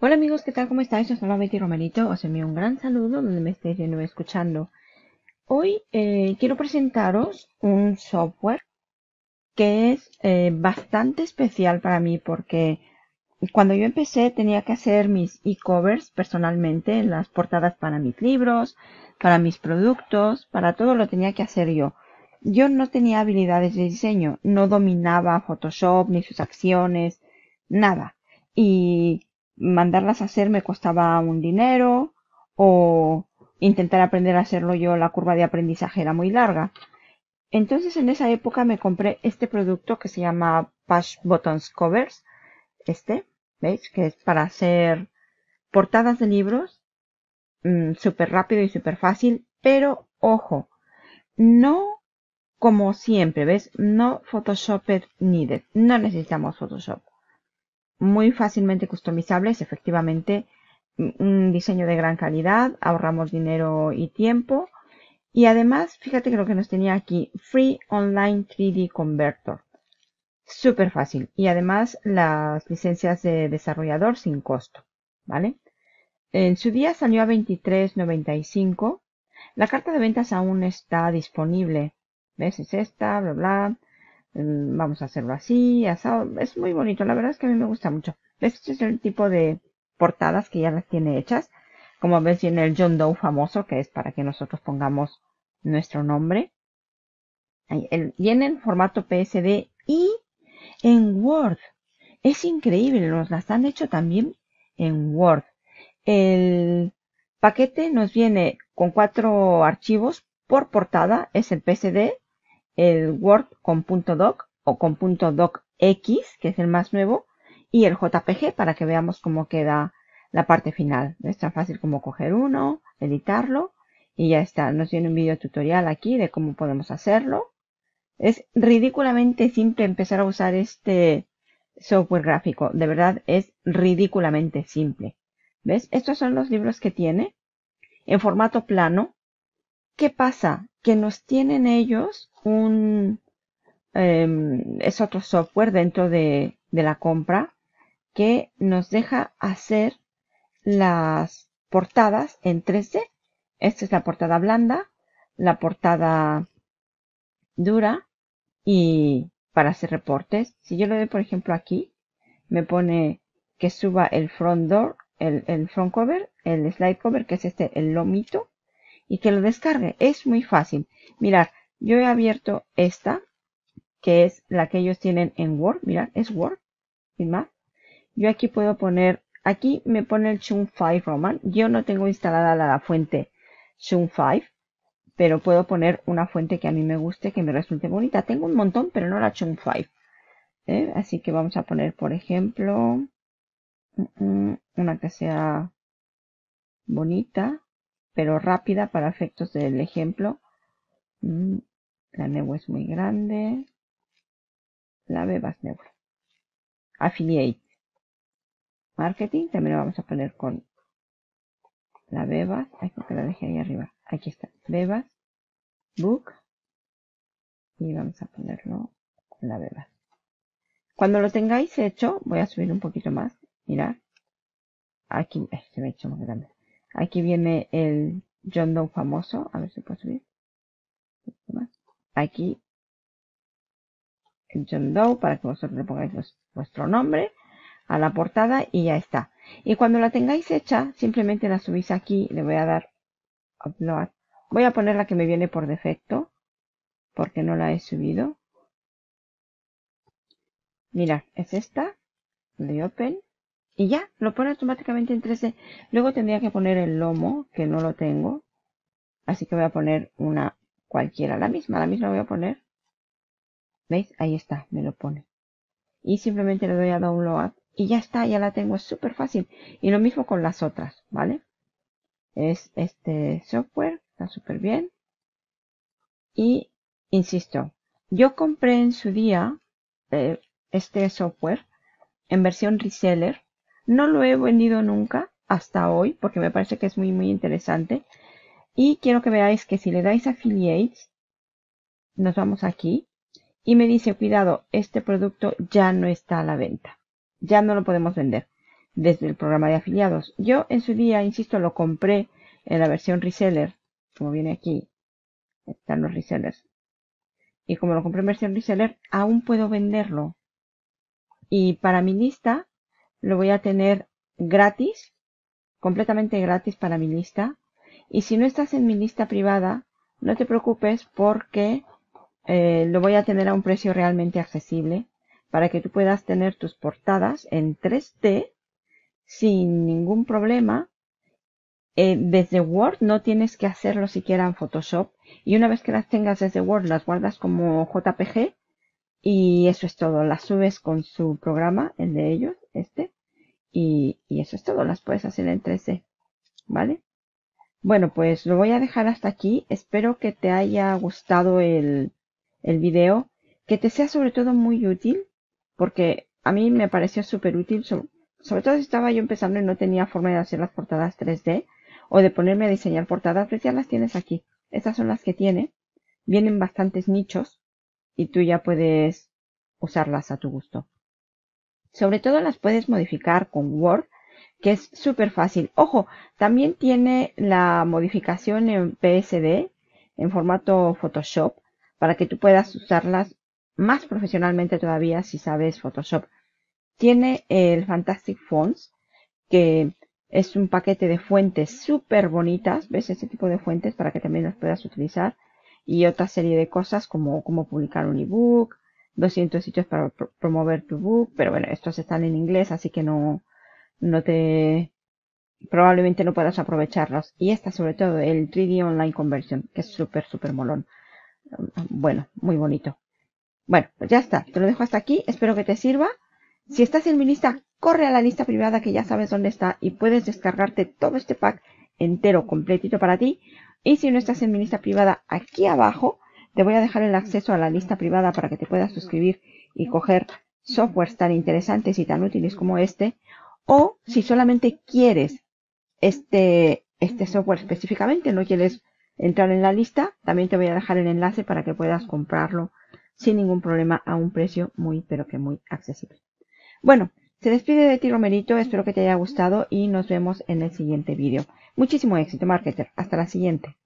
Hola amigos, ¿qué tal? ¿Cómo estáis? Os soy Betty Romerito, os envío un gran saludo donde me estéis viendo y escuchando. Hoy eh, quiero presentaros un software que es eh, bastante especial para mí porque cuando yo empecé tenía que hacer mis e-covers personalmente, las portadas para mis libros, para mis productos, para todo lo tenía que hacer yo. Yo no tenía habilidades de diseño, no dominaba Photoshop ni sus acciones, nada. Y mandarlas a hacer me costaba un dinero o intentar aprender a hacerlo yo, la curva de aprendizaje era muy larga. Entonces en esa época me compré este producto que se llama Patch Buttons Covers, este, ¿veis? Que es para hacer portadas de libros, mm, súper rápido y súper fácil, pero ojo, no como siempre, ¿ves? No Photoshop needed, no necesitamos Photoshop muy fácilmente customizables, efectivamente, un diseño de gran calidad, ahorramos dinero y tiempo. Y además, fíjate que lo que nos tenía aquí, Free Online 3D Converter. Súper fácil. Y además las licencias de desarrollador sin costo. ¿Vale? En su día salió a 23.95. La carta de ventas aún está disponible. ¿Ves? Es esta, bla, bla. Mm, vamos a hacerlo así, Es muy bonito, la verdad es que a mí me gusta mucho. Este es el tipo de portadas que ya las tiene hechas. Como ves, tiene el John Doe famoso, que es para que nosotros pongamos nuestro nombre. Viene en formato PSD y en Word. Es increíble, nos las han hecho también en Word. El paquete nos viene con cuatro archivos por portada, es el PSD, el Word con punto .doc o con punto .docx, que es el más nuevo, y el JPG para que veamos cómo queda la parte final. no Es tan fácil como coger uno, editarlo y ya está. Nos tiene un video tutorial aquí de cómo podemos hacerlo. Es ridículamente simple empezar a usar este software gráfico. De verdad es ridículamente simple. ¿Ves? Estos son los libros que tiene en formato plano ¿Qué pasa? Que nos tienen ellos un... Em, es otro software dentro de, la compra que nos deja hacer las portadas en 3D. Esta es la portada blanda, la portada dura y para hacer reportes. Si yo le doy, por ejemplo, aquí, me pone que suba el front door, el front cover, el slide cover, que es este, el lomito, y que lo descargue. Es muy fácil. Mirar, yo he abierto esta, que es la que ellos tienen en Word. Mirar, es Word. Sin más. Yo aquí puedo poner, aquí me pone el Chum5 Roman. Yo no tengo instalada la fuente Chum5 pero puedo poner una fuente que a mí me guste, que me resulte bonita. Tengo un montón, pero no la chung ¿Eh? 5 Así que vamos a poner, por ejemplo, mm, mm, una que sea bonita pero rápida para efectos del ejemplo. Mm, la nevo es muy grande. La bebas nebula. Affiliate. Marketing también lo vamos a poner con la bebas. Ay, que la dejé ahí arriba. Aquí está. Bebas. Book. Y vamos a ponerlo con la bebas. Cuando lo tengáis hecho, voy a subir un poquito más. Mirad. Aquí se me ha hecho más grande. Aquí viene el John Doe famoso. A ver si puedo subir. Aquí el John Doe para que vosotros le pongáis vuestro nombre a la portada y ya está. Y cuando la tengáis hecha, simplemente la subís aquí. Le voy a dar upload. Voy a poner la que me viene por defecto porque no la he subido. Mirad, es esta. de open. Y ya, lo pone automáticamente en 13 Luego tendría que poner el lomo, que no lo tengo. Así que voy a poner una cualquiera, la misma, la misma voy a poner. ¿Veis? Ahí está, me lo pone. Y simplemente le doy a download y ya está, ya la tengo, es súper fácil. Y lo mismo con las otras, ¿vale? Es este software, está súper bien. Y, insisto, yo compré en su día eh, este software en versión reseller no lo he vendido nunca hasta hoy porque me parece que es muy muy interesante. Y quiero que veáis que si le dais affiliates, nos vamos aquí y me dice, cuidado, este producto ya no está a la venta. Ya no lo podemos vender desde el programa de afiliados. Yo en su día, insisto, lo compré en la versión reseller, como viene aquí. Están los resellers. Y como lo compré en versión reseller, aún puedo venderlo. Y para mi lista, lo voy a tener gratis, completamente gratis para mi lista. Y si no estás en mi lista privada, no te preocupes porque eh, lo voy a tener a un precio realmente accesible para que tú puedas tener tus portadas en 3D sin ningún problema. Eh, desde Word no tienes que hacerlo siquiera en Photoshop. Y una vez que las tengas desde Word, las guardas como JPG y eso es todo. Las subes con su programa, el de ellos, y, eso es todo, las puedes hacer en 3D, ¿vale? Bueno, pues lo voy a dejar hasta aquí. Espero que te haya gustado el, el video, que te sea sobre todo muy útil, porque a mí me pareció súper útil, sobre, sobre todo si estaba yo empezando y no tenía forma de hacer las portadas 3D o de ponerme a diseñar portadas, pues ya las tienes aquí. Estas son las que tiene. Vienen bastantes nichos y tú ya puedes usarlas a tu gusto. Sobre todo las puedes modificar con Word, que es súper fácil. Ojo, también tiene la modificación en PSD, en formato Photoshop, para que tú puedas usarlas más profesionalmente todavía si sabes Photoshop. Tiene el Fantastic Fonts, que es un paquete de fuentes súper bonitas, ¿ves? Este tipo de fuentes para que también las puedas utilizar. Y otra serie de cosas como como publicar un ebook, 200 sitios para promover tu book, pero bueno, estos están en inglés, así que no, te, probablemente no puedas aprovecharlos. Y esta sobre todo, el 3D Online Conversion, que es súper, súper molón. Bueno, muy bonito. Bueno, pues ya está, te lo dejo hasta aquí, espero que te sirva. Si estás en mi lista, corre a la lista privada que ya sabes dónde está y puedes descargarte todo este pack entero, completito para ti. Y si no estás en mi lista privada, aquí abajo te voy a dejar el acceso a la lista privada para que te puedas suscribir y coger softwares tan interesantes y tan útiles como este. O si solamente quieres este, este software específicamente, no quieres entrar en la lista, también te voy a dejar el enlace para que puedas comprarlo sin ningún problema a un precio muy, pero que muy accesible. Bueno, se despide de ti Romerito, espero que te haya gustado y nos vemos en el siguiente vídeo. Muchísimo éxito, marketer. Hasta la siguiente.